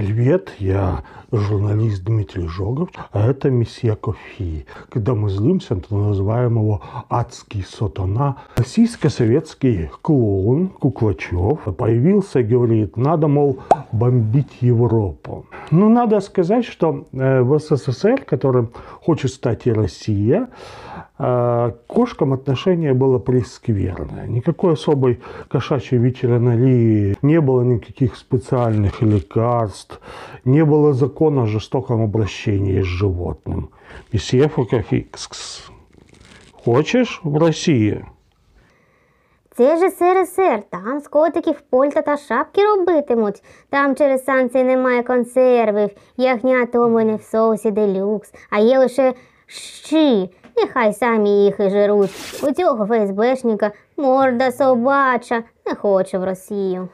Привет, я журналист Дмитрий Жогов, а это месье Кофи. Когда мы злимся, то называем его «Адский сатана». Российско-советский клоун Куклачев появился и говорит, надо, мол, бомбить Европу. Ну, надо сказать, что э, в СССР, которым хочет стать и Россия, к э, кошкам отношение было прескверное. Никакой особой кошачьей ветеринарии, не было никаких специальных лекарств, мест. Не было закона о жестоком обращении с животным. Месье Фукафикс. Хочешь в Росії? Це ж СРСР, там з котиків польта та шапки робитимуть. Там через санкції немає консервів, ягнята у мене в соусі делюкс, а є лише щі. Нехай самі їх і жируть. У цього ФСБшника морда собача не хоче в Росію.